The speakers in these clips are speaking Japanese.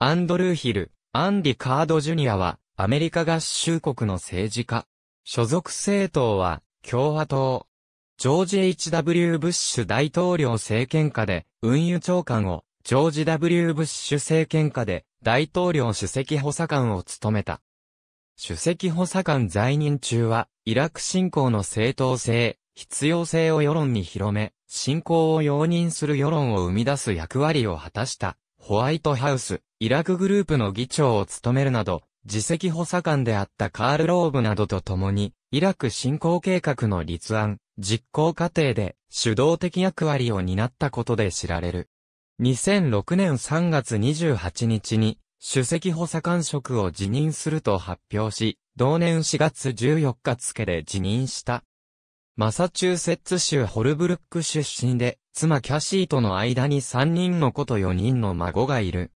アンドルーヒル、アンディ・カード・ジュニアは、アメリカ合衆国の政治家。所属政党は、共和党。ジョージ・ H.W. ブッシュ大統領政権下で、運輸長官を、ジョージ・ W. ブッシュ政権下で、大統領首席補佐官を務めた。首席補佐官在任中は、イラク侵攻の正当性、必要性を世論に広め、侵攻を容認する世論を生み出す役割を果たした。ホワイトハウス、イラクグループの議長を務めるなど、自責補佐官であったカール・ローブなどと共に、イラク侵攻計画の立案、実行過程で主導的役割を担ったことで知られる。2006年3月28日に、主席補佐官職を辞任すると発表し、同年4月14日付で辞任した。マサチューセッツ州ホルブルック出身で、妻キャシーとの間に3人の子と4人の孫がいる。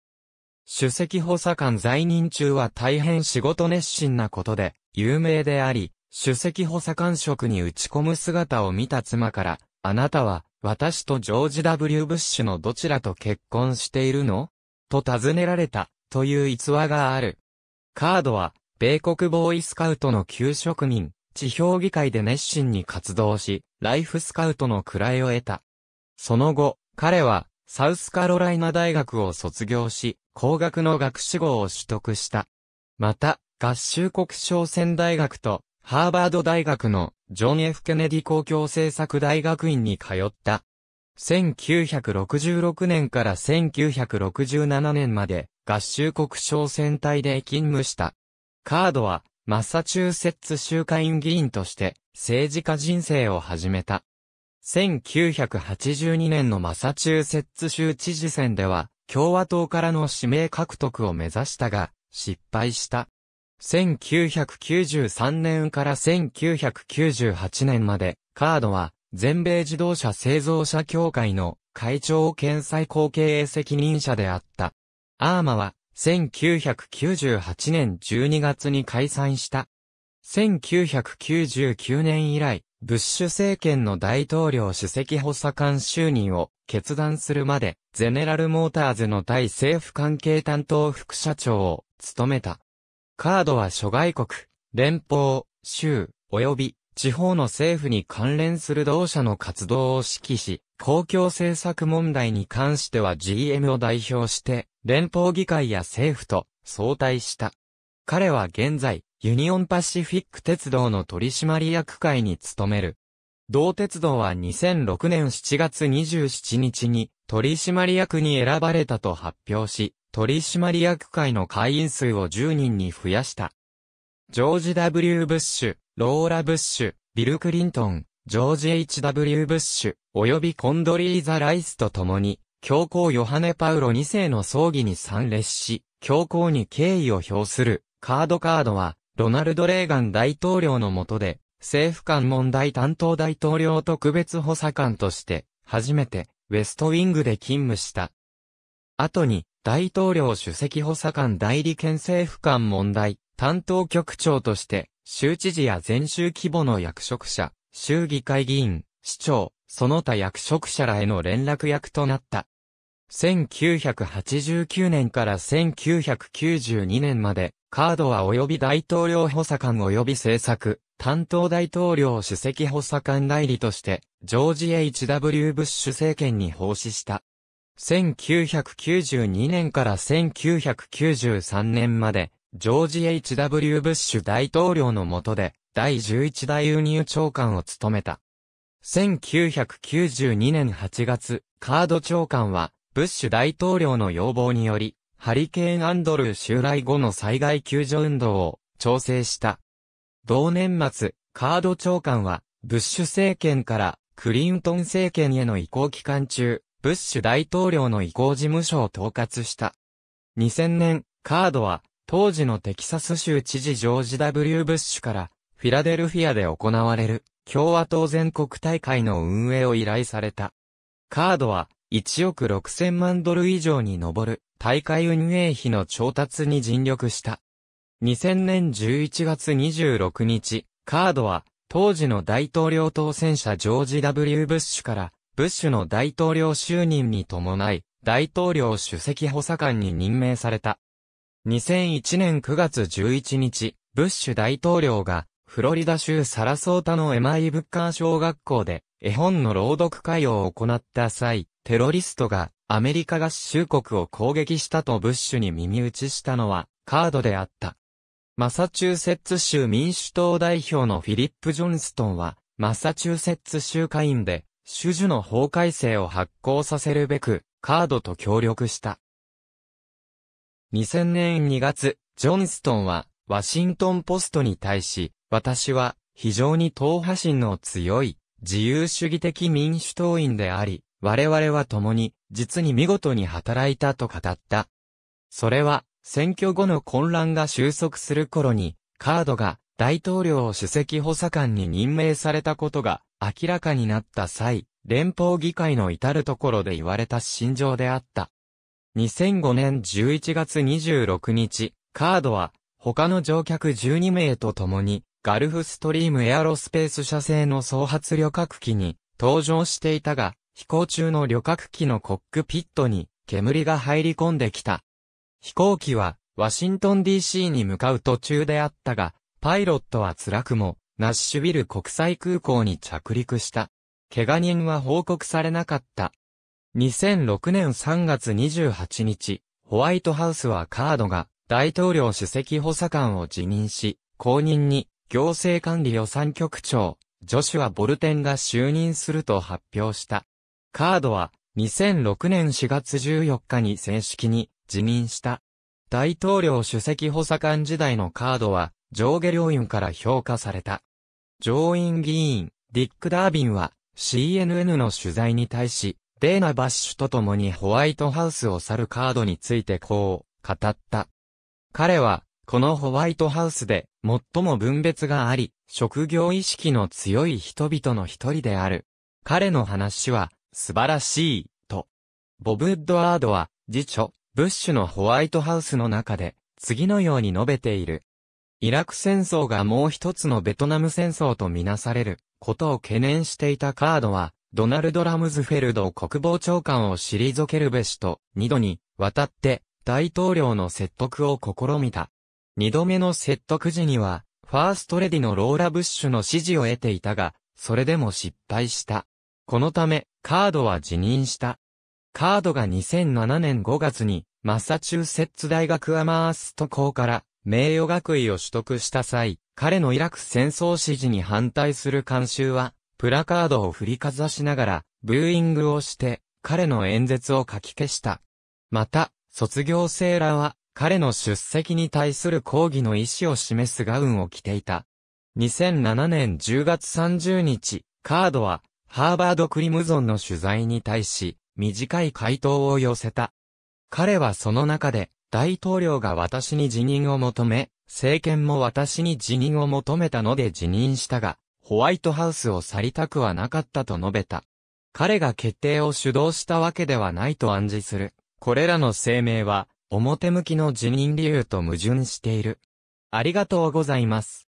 主席補佐官在任中は大変仕事熱心なことで、有名であり、主席補佐官職に打ち込む姿を見た妻から、あなたは、私とジョージ・ W・ ブッシュのどちらと結婚しているのと尋ねられた、という逸話がある。カードは、米国ボーイスカウトの旧職人、地評議会で熱心に活動し、ライフスカウトの位を得た。その後、彼は、サウスカロライナ大学を卒業し、工学の学士号を取得した。また、合衆国商船大学と、ハーバード大学のジョン・ F・ ケネディ公共政策大学院に通った。1966年から1967年まで合衆国商船隊で勤務した。カードはマサチューセッツ州会員議員として政治家人生を始めた。1982年のマサチューセッツ州知事選では、共和党からの指名獲得を目指したが、失敗した。1993年から1998年まで、カードは、全米自動車製造者協会の会長兼最高経営責任者であった。アーマは、1998年12月に解散した。1999年以来、ブッシュ政権の大統領主席補佐官就任を決断するまで、ゼネラルモーターズの対政府関係担当副社長を務めた。カードは諸外国、連邦、州、及び地方の政府に関連する同社の活動を指揮し、公共政策問題に関しては GM を代表して、連邦議会や政府と相対した。彼は現在、ユニオンパシフィック鉄道の取締役会に勤める。同鉄道は2006年7月27日に取締役に選ばれたと発表し、取締役会の会員数を10人に増やした。ジョージ W. ブッシュ、ローラ・ブッシュ、ビル・クリントン、ジョージ H.W. ブッシュ、及びコンドリーザ・ライスと共に、教皇ヨハネ・パウロ2世の葬儀に参列し、教皇に敬意を表するカードカードは、ロナルド・レーガン大統領の下で、政府間問題担当大統領特別補佐官として、初めて、ウェストウィングで勤務した。後に、大統領主席補佐官代理県政府間問題、担当局長として、州知事や全州規模の役職者、州議会議員、市長、その他役職者らへの連絡役となった。1989年から1992年までカードは及び大統領補佐官及び政策、担当大統領主席補佐官代理として、ジョージ・ H.W. ブッシュ政権に奉仕した。1992年から1993年まで、ジョージ・ H.W. ブッシュ大統領の下で、第11代輸入長官を務めた。1992年8月、カード長官は、ブッシュ大統領の要望により、ハリケーン・アンドルー襲来後の災害救助運動を調整した。同年末、カード長官は、ブッシュ政権からクリントン政権への移行期間中、ブッシュ大統領の移行事務所を統括した。2000年、カードは、当時のテキサス州知事ジョージ W. ブッシュから、フィラデルフィアで行われる、共和党全国大会の運営を依頼された。カードは、1億6000万ドル以上に上る大会運営費の調達に尽力した。2000年11月26日、カードは、当時の大統領当選者ジョージ・ W・ ブッシュから、ブッシュの大統領就任に伴い、大統領主席補佐官に任命された。2001年9月11日、ブッシュ大統領が、フロリダ州サラソータのエマイ・ブッカー小学校で、絵本の朗読会を行った際、テロリストがアメリカ合衆国を攻撃したとブッシュに耳打ちしたのはカードであった。マサチューセッツ州民主党代表のフィリップ・ジョンストンは、マサチューセッツ州会員で、種々の法改正を発行させるべく、カードと協力した。2000年2月、ジョンストンは、ワシントンポストに対し、私は、非常に党派心の強い、自由主義的民主党員であり、我々は共に、実に見事に働いたと語った。それは、選挙後の混乱が収束する頃に、カードが大統領を首席補佐官に任命されたことが明らかになった際、連邦議会の至るところで言われた心情であった。2005年11月26日、カードは他の乗客12名と共にガルフストリームエアロスペース社製の創発旅客機に登場していたが、飛行中の旅客機のコックピットに煙が入り込んできた。飛行機はワシントン DC に向かう途中であったが、パイロットは辛くもナッシュビル国際空港に着陸した。怪我人は報告されなかった。2006年3月28日、ホワイトハウスはカードが大統領首席補佐官を辞任し、後任に行政管理予算局長、ジョシュア・ボルテンが就任すると発表した。カードは、2006年4月14日に正式に辞任した。大統領主席補佐官時代のカードは、上下両院から評価された。上院議員、ディック・ダービンは、CNN の取材に対し、デーナ・バッシュと共にホワイトハウスを去るカードについてこう、語った。彼は、このホワイトハウスで、最も分別があり、職業意識の強い人々の一人である。彼の話は、素晴らしい、と。ボブ・ウッドワードは、次女、ブッシュのホワイトハウスの中で、次のように述べている。イラク戦争がもう一つのベトナム戦争とみなされる、ことを懸念していたカードは、ドナルド・ラムズフェルド国防長官を退けるべしと、二度に、渡って、大統領の説得を試みた。二度目の説得時には、ファーストレディのローラ・ブッシュの支持を得ていたが、それでも失敗した。このため、カードは辞任した。カードが2007年5月に、マサチューセッツ大学アマースト校から名誉学位を取得した際、彼のイラク戦争支持に反対する監修は、プラカードを振りかざしながら、ブーイングをして、彼の演説を書き消した。また、卒業生らは、彼の出席に対する抗議の意思を示すガウンを着ていた。2007年10月30日、カードは、ハーバード・クリムゾンの取材に対し、短い回答を寄せた。彼はその中で、大統領が私に辞任を求め、政権も私に辞任を求めたので辞任したが、ホワイトハウスを去りたくはなかったと述べた。彼が決定を主導したわけではないと暗示する。これらの声明は、表向きの辞任理由と矛盾している。ありがとうございます。